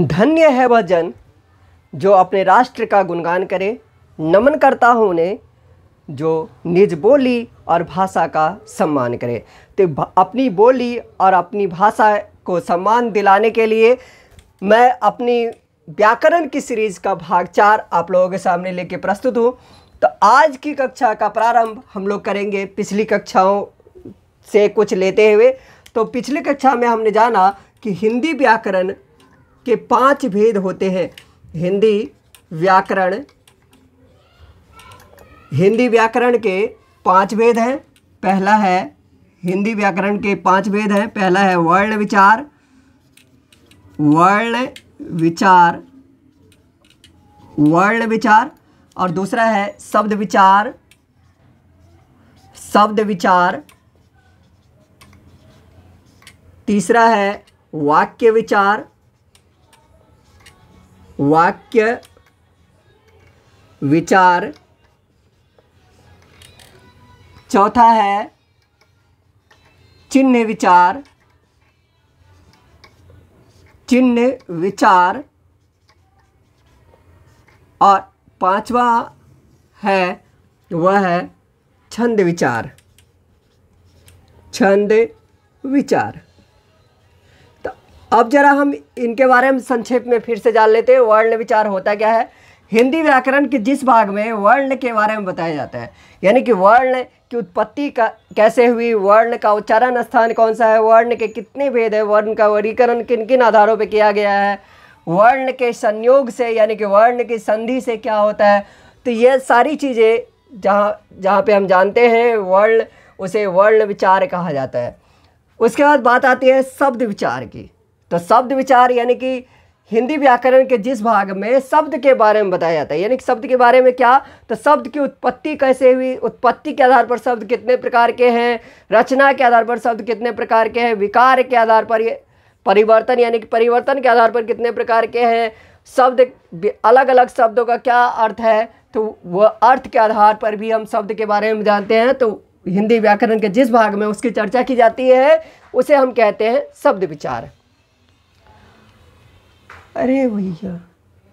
धन्य है वह जन जो अपने राष्ट्र का गुणगान करे नमन करता हूँ उन्हें जो निज बोली और भाषा का सम्मान करे तो अपनी बोली और अपनी भाषा को सम्मान दिलाने के लिए मैं अपनी व्याकरण की सीरीज़ का भाग चार आप लोगों के सामने लेके प्रस्तुत हूँ तो आज की कक्षा का प्रारंभ हम लोग करेंगे पिछली कक्षाओं से कुछ लेते हुए तो पिछले कक्षा में हमने जाना कि हिंदी व्याकरण के पांच भेद होते हैं हिंदी व्याकरण हिंदी व्याकरण के पांच भेद हैं पहला है हिंदी व्याकरण के पांच भेद हैं पहला है वर्ण विचार वर्ण विचार वर्ण विचार और दूसरा है शब्द विचार शब्द विचार तीसरा है वाक्य विचार वाक्य विचार चौथा है चिन्ह विचार चिन्ह विचार और पांचवा है वह है छंद विचार छंद विचार अब जरा हम इनके बारे में संक्षेप में फिर से जान लेते हैं वर्ण विचार होता क्या है हिंदी व्याकरण के जिस भाग में वर्ण के बारे में बताया जाता है यानी कि वर्ण की उत्पत्ति का कैसे हुई वर्ण का उच्चारण स्थान कौन सा है वर्ण के कितने भेद है वर्ण का वर्गीकरण किन किन आधारों पर किया गया है वर्ण के संयोग से यानी कि वर्ण की संधि से क्या होता है तो ये सारी चीज़ें जहाँ जहाँ पे हम जानते हैं वर्ण उसे वर्ण विचार कहा जाता है उसके बाद बात आती है शब्द विचार की तो शब्द विचार यानी कि हिंदी व्याकरण के जिस भाग में शब्द के बारे में बताया जाता है यानी कि शब्द के बारे में क्या तो शब्द की उत्पत्ति कैसे हुई उत्पत्ति के आधार पर शब्द कितने प्रकार के हैं रचना के आधार पर शब्द कितने प्रकार के हैं विकार के आधार पर ये परिवर्तन यानी कि परिवर्तन के आधार पर कितने प्रकार के हैं शब्द अलग अलग शब्दों का क्या अर्थ है तो वह अर्थ के आधार पर भी हम शब्द के बारे में जानते हैं तो हिंदी व्याकरण के जिस भाग में उसकी चर्चा की जाती है उसे हम कहते हैं शब्द विचार अरे भैया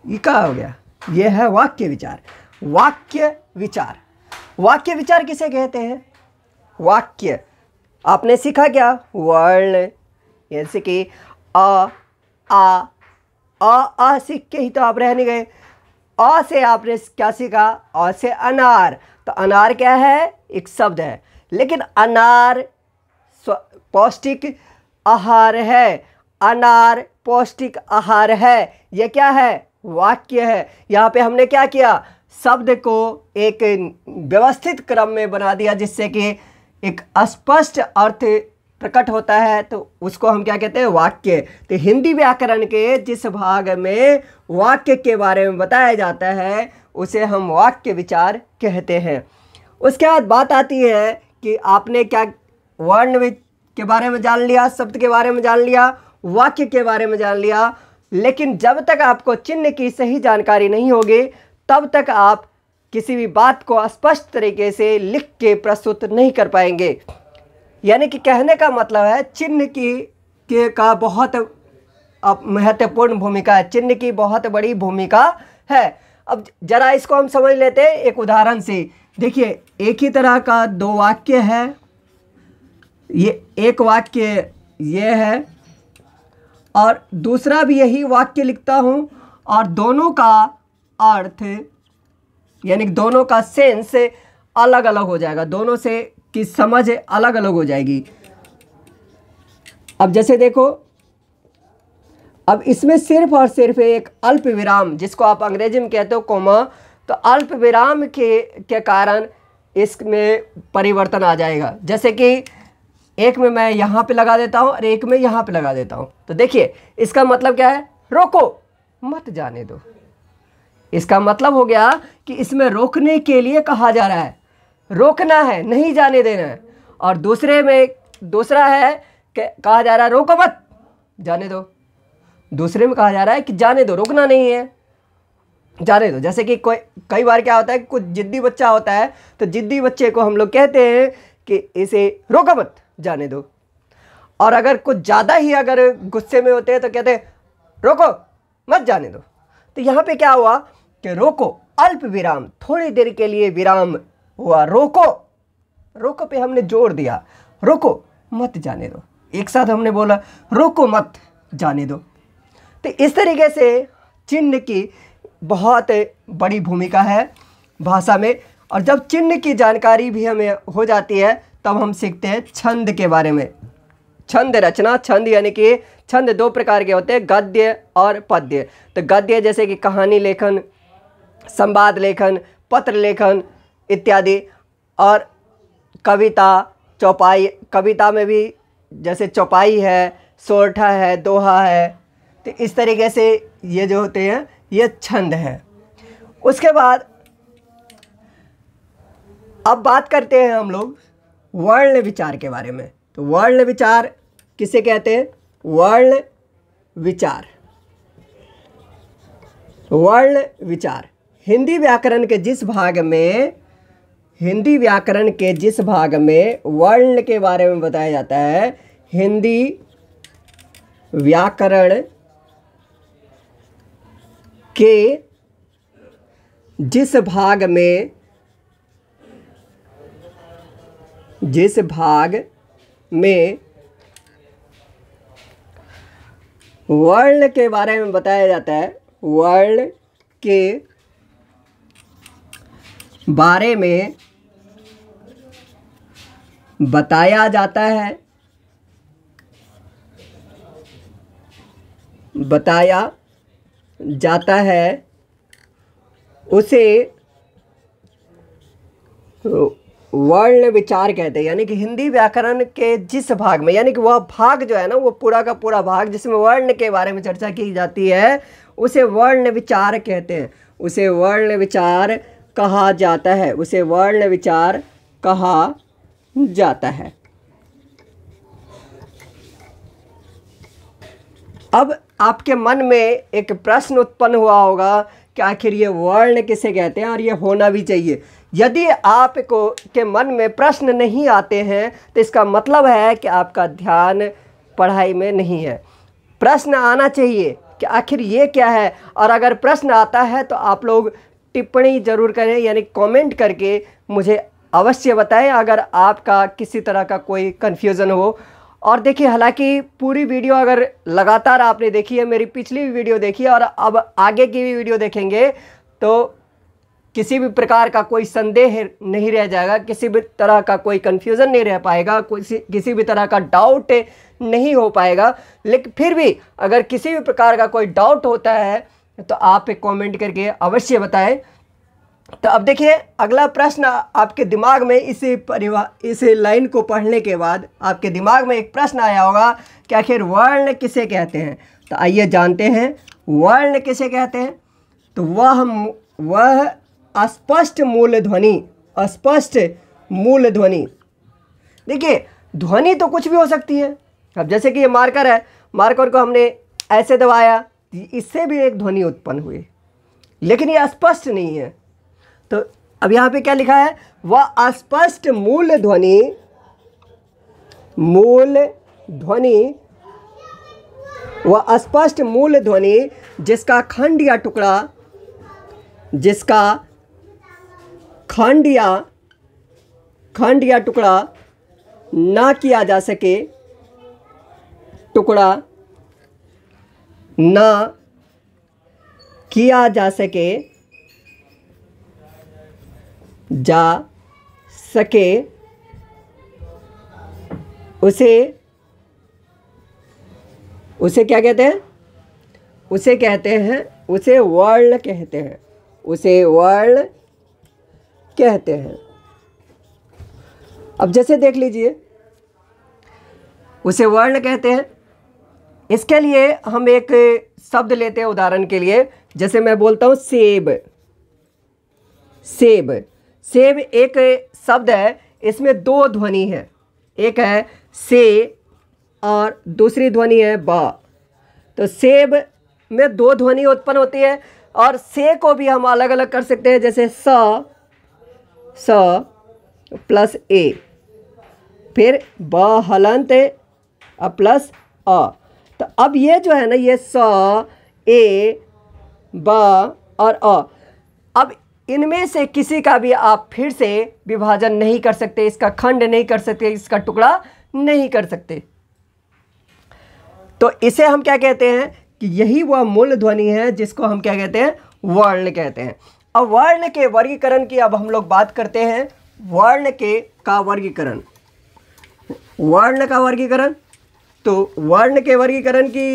ये क्या हो गया ये है वाक्य विचार वाक्य विचार वाक्य विचार किसे कहते हैं वाक्य आपने सीखा क्या वर्ण जैसे कि अ आ अ आ सीख के ही तो आप रहने गए अ से आपने क्या सीखा अ से अनार तो अनार क्या है एक शब्द है लेकिन अनार पौष्टिक आहार है अनार पौष्टिक आहार है यह क्या है वाक्य है यहाँ पे हमने क्या किया शब्द को एक व्यवस्थित क्रम में बना दिया जिससे कि एक स्पष्ट अर्थ प्रकट होता है तो उसको हम क्या कहते हैं वाक्य तो हिंदी व्याकरण के जिस भाग में वाक्य के बारे में बताया जाता है उसे हम वाक्य विचार कहते हैं उसके बाद बात आती है कि आपने क्या वर्ण के बारे में जान लिया शब्द के बारे में जान लिया वाक्य के बारे में जान लिया लेकिन जब तक आपको चिन्ह की सही जानकारी नहीं होगी तब तक आप किसी भी बात को स्पष्ट तरीके से लिख के प्रस्तुत नहीं कर पाएंगे यानी कि कहने का मतलब है चिन्ह की के का बहुत महत्वपूर्ण भूमिका है चिन्ह की बहुत बड़ी भूमिका है अब जरा इसको हम समझ लेते हैं एक उदाहरण से देखिए एक ही तरह का दो वाक्य है ये एक वाक्य ये है और दूसरा भी यही वाक्य लिखता हूँ और दोनों का अर्थ यानी दोनों का सेंस अलग अलग हो जाएगा दोनों से की समझ अलग अलग हो जाएगी अब जैसे देखो अब इसमें सिर्फ और सिर्फ एक अल्प विराम जिसको आप अंग्रेजी में कहते हो कोमा तो अल्प विराम के के कारण इसमें परिवर्तन आ जाएगा जैसे कि एक में मैं यहाँ पे लगा देता हूँ और एक में यहाँ पे लगा देता हूँ तो देखिए इसका मतलब क्या है रोको मत जाने दो इसका मतलब हो गया कि इसमें रोकने के लिए कहा जा रहा है रोकना है नहीं जाने देना है और दूसरे में दूसरा है कहा जा रहा है रोको मत जाने दो दूसरे में कहा जा रहा है कि जाने दो रोकना नहीं है जाने दो जैसे कि कोई कई बार क्या होता है कुछ जिद्दी बच्चा होता है तो जिद्दी बच्चे को हम लोग कहते हैं कि इसे रोको मत जाने दो और अगर कुछ ज़्यादा ही अगर गुस्से में होते हैं तो कहते हैं रोको मत जाने दो तो यहाँ पे क्या हुआ कि रोको अल्प विराम थोड़ी देर के लिए विराम हुआ रोको रोको पे हमने जोर दिया रोको मत जाने दो एक साथ हमने बोला रोको मत जाने दो तो इस तरीके से चिन्ह की बहुत बड़ी भूमिका है भाषा में और जब चिन्ह की जानकारी भी हमें हो जाती है तब हम सीखते हैं छंद के बारे में छंद रचना छंद यानी कि छंद दो प्रकार के होते हैं गद्य और पद्य तो गद्य जैसे कि कहानी लेखन संवाद लेखन पत्र लेखन इत्यादि और कविता चौपाई कविता में भी जैसे चौपाई है सोरठा है दोहा है तो इस तरीके से ये जो होते हैं ये छंद है उसके बाद अब बात करते हैं हम लोग वर्ण विचार के बारे में तो वर्ण विचार किसे कहते हैं वर्ण विचार वर्ण विचार हिंदी व्याकरण के जिस भाग में हिंदी व्याकरण के जिस भाग में वर्ण के बारे में बताया जाता है हिंदी व्याकरण के जिस भाग में जिस भाग में वर्ल्ड के बारे में बताया जाता है वर्ल्ड के बारे में बताया जाता है बताया जाता है उसे वर्ल्ड विचार कहते हैं यानी कि हिंदी व्याकरण के जिस भाग में यानी कि वह भाग जो है ना वो पूरा का पूरा भाग जिसमें वर्ण के बारे में चर्चा की जाती है उसे वर्ण विचार कहते हैं उसे वर्ण विचार कहा जाता है उसे वर्ण विचार कहा जाता है अब आपके मन में एक प्रश्न उत्पन्न हुआ होगा कि आखिर ये वर्ण किसे कहते हैं और ये होना भी चाहिए यदि आपको के मन में प्रश्न नहीं आते हैं तो इसका मतलब है कि आपका ध्यान पढ़ाई में नहीं है प्रश्न आना चाहिए कि आखिर ये क्या है और अगर प्रश्न आता है तो आप लोग टिप्पणी ज़रूर करें यानी कमेंट करके मुझे अवश्य बताएं अगर आपका किसी तरह का कोई कन्फ्यूज़न हो और देखिए हालांकि पूरी वीडियो अगर लगातार आपने देखी है मेरी पिछली वीडियो देखी है और अब आगे की भी वीडियो देखेंगे तो किसी भी प्रकार का कोई संदेह नहीं रह जाएगा किसी भी तरह का कोई कन्फ्यूज़न नहीं रह पाएगा किसी किसी भी तरह का डाउट नहीं हो पाएगा लेकिन फिर भी अगर किसी भी प्रकार का कोई डाउट होता है तो आप एक कमेंट करके अवश्य बताएं तो अब देखिए अगला प्रश्न आपके दिमाग में इस परिवार इस लाइन को पढ़ने के बाद आपके दिमाग में एक प्रश्न आया होगा कि आखिर वर्ण किसे कहते हैं तो आइए जानते हैं वर्ण किसे कहते हैं तो वह वह अस्पष्ट मूल ध्वनि अस्पष्ट मूल ध्वनि देखिए ध्वनि तो कुछ भी हो सकती है अब जैसे कि ये मार्कर है मार्कर को हमने ऐसे दबाया इससे भी एक ध्वनि उत्पन्न हुई लेकिन ये अस्पष्ट नहीं है तो अब यहाँ पे क्या लिखा है वह अस्पष्ट मूल ध्वनि मूल ध्वनि वह अस्पष्ट मूल ध्वनि जिसका खंड या टुकड़ा जिसका खंड या खंड या टुकड़ा ना किया जा सके टुकड़ा ना किया जा सके जा सके उसे उसे क्या कहते हैं उसे कहते हैं उसे वर्ल्ड कहते हैं उसे वर्ल्ड कहते हैं अब जैसे देख लीजिए उसे वर्ण कहते हैं इसके लिए हम एक शब्द लेते हैं उदाहरण के लिए जैसे मैं बोलता हूं सेब सेब सेब एक शब्द है इसमें दो ध्वनि है एक है से और दूसरी ध्वनि है बा तो सेब में दो ध्वनि उत्पन्न होती है और से को भी हम अलग अलग कर सकते हैं जैसे स स प्लस ए फिर ब हलंत प्लस अ तो अब ये जो है ना ये स ए ब और अ अब इनमें से किसी का भी आप फिर से विभाजन नहीं कर सकते इसका खंड नहीं कर सकते इसका टुकड़ा नहीं कर सकते तो इसे हम क्या कहते हैं कि यही वह मूल ध्वनि है जिसको हम क्या कहते हैं वर्ण कहते हैं अब वर्ण के वर्गीकरण की अब हम लोग बात करते हैं वर्ण के का वर्गीकरण वर्ण का वर्गीकरण तो वर्ण के वर्गीकरण की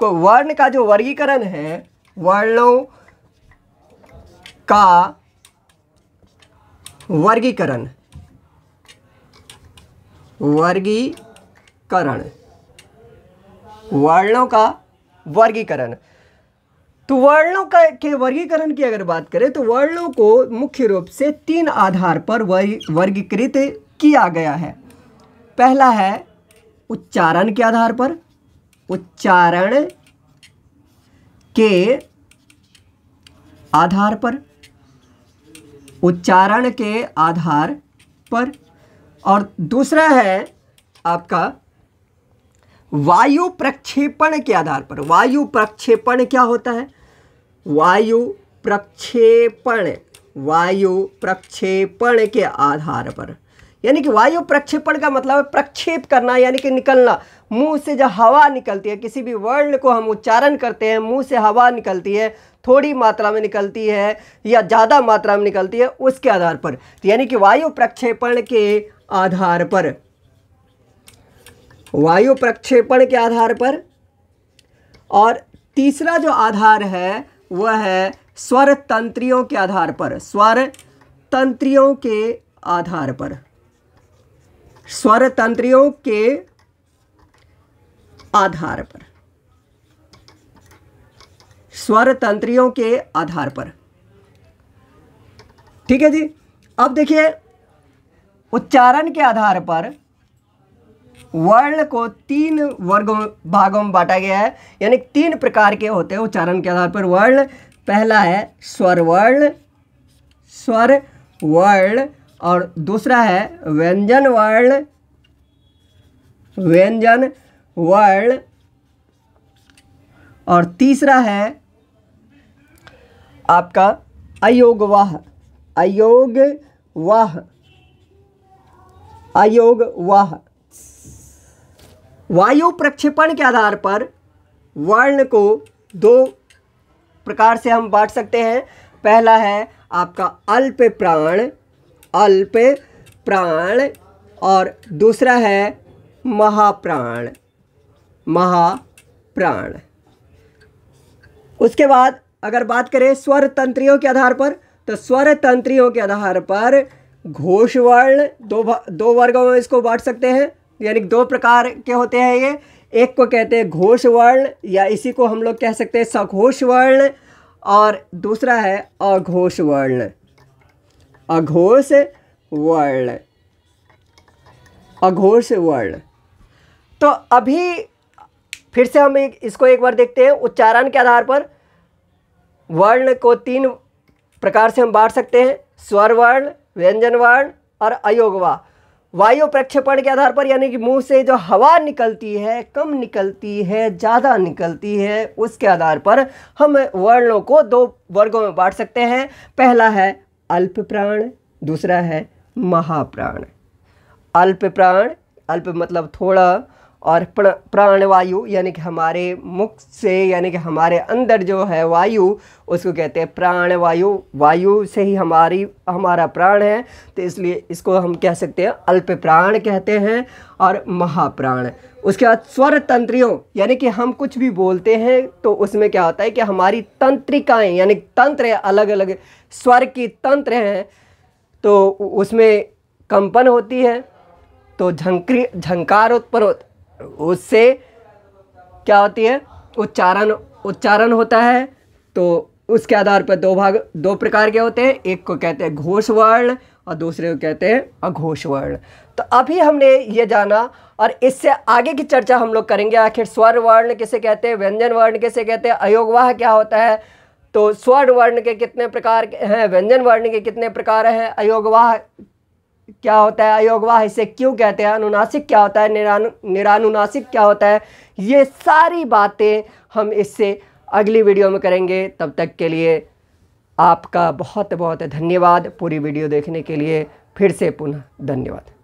को वर्ण का जो वर्गीकरण है वर्णों का वर्गीकरण वर्गीकरण वर्णों का वर्गीकरण तो वर्णों का के वर्गीकरण की अगर बात करें तो वर्णों को मुख्य रूप से तीन आधार पर वर्गीकृत किया गया है पहला है उच्चारण के आधार पर उच्चारण के आधार पर उच्चारण के आधार पर और दूसरा है आपका वायु प्रक्षेपण के आधार पर वायु प्रक्षेपण क्या होता है वायु प्रक्षेपण वायु प्रक्षेपण के आधार पर यानी कि वायु प्रक्षेपण का मतलब है प्रक्षेप करना यानी कि निकलना मुंह से जब हवा निकलती है किसी भी वर्ण को हम उच्चारण करते हैं मुंह से हवा निकलती है थोड़ी मात्रा में निकलती है या ज़्यादा मात्रा में निकलती है उसके आधार पर यानी कि वायु प्रक्षेपण के आधार पर वायु प्रक्षेपण के आधार पर और तीसरा जो आधार है वह है स्वर तंत्रियों के आधार पर स्वर तंत्रियों के आधार पर स्वर तंत्रियों के आधार पर स्वर तंत्रियों के आधार पर ठीक है जी अब देखिए उच्चारण के आधार पर वर्ण को तीन वर्गों भागों में बांटा गया है यानी तीन प्रकार के होते हैं उच्चारण के आधार पर वर्ण पहला है स्वर वर्ण स्वर वर्ण और दूसरा है व्यंजन वर्ण व्यंजन वर्ण और तीसरा है आपका अयोग वाह अयोग वाह अयोग वाह वायु प्रक्षेपण के आधार पर वर्ण को दो प्रकार से हम बांट सकते हैं पहला है आपका अल्प प्राण अल्प प्राण और दूसरा है महाप्राण महाप्राण उसके बाद अगर बात करें स्वर तंत्रियों के आधार पर तो स्वर तंत्रियों के आधार पर घोष वर्ण दो दो वर्गों में इसको बांट सकते हैं यानी दो प्रकार के होते हैं ये एक को कहते हैं घोष वर्ण या इसी को हम लोग कह सकते हैं सघोष वर्ण और दूसरा है अघोष वर्ण अघोष वर्ण अघोष वर्ण तो अभी फिर से हम एक, इसको एक बार देखते हैं उच्चारण के आधार पर वर्ण को तीन प्रकार से हम बांट सकते हैं स्वर वर्ण व्यंजन वर्ण और अयोगवा वायु प्रक्षेपण के आधार पर यानी कि मुंह से जो हवा निकलती है कम निकलती है ज़्यादा निकलती है उसके आधार पर हम वर्णों को दो वर्गों में बांट सकते हैं पहला है अल्प प्राण दूसरा है महाप्राण अल्प प्राण अल्प मतलब थोड़ा और प्राणवायु यानी कि हमारे मुख से यानी कि हमारे अंदर जो है वायु उसको कहते हैं प्राणवायु वायु से ही हमारी हमारा प्राण है तो इसलिए इसको हम कह सकते हैं अल्प प्राण कहते हैं और महाप्राण उसके बाद स्वर तंत्रियों यानी कि हम कुछ भी बोलते हैं तो उसमें क्या होता है कि हमारी तंत्रिकाएँ यानी तंत्र अलग अलग स्वर की तंत्र हैं तो उसमें कंपन होती है तो झंकरी झंकार उत्पन्न उससे क्या होती है उच्चारण उच्चारण होता है तो उसके आधार पर दो भाग दो प्रकार के होते हैं एक को कहते हैं घोष वर्ण और दूसरे को कहते हैं अघोष वर्ण तो अभी हमने ये जाना और इससे आगे की चर्चा हम लोग करेंगे आखिर स्वर वर्ण किसे कहते हैं व्यंजन वर्ण किसे कहते हैं अयोगवाह क्या होता है तो स्वर वर्ण के कितने प्रकार हैं व्यंजन वर्ण के कितने प्रकार हैं अयोगवाह क्या होता है अयोगवाह इसे क्यों कहते हैं अनुनासिक क्या होता है निरानु निरानुनासिक क्या होता है ये सारी बातें हम इससे अगली वीडियो में करेंगे तब तक के लिए आपका बहुत बहुत धन्यवाद पूरी वीडियो देखने के लिए फिर से पुनः धन्यवाद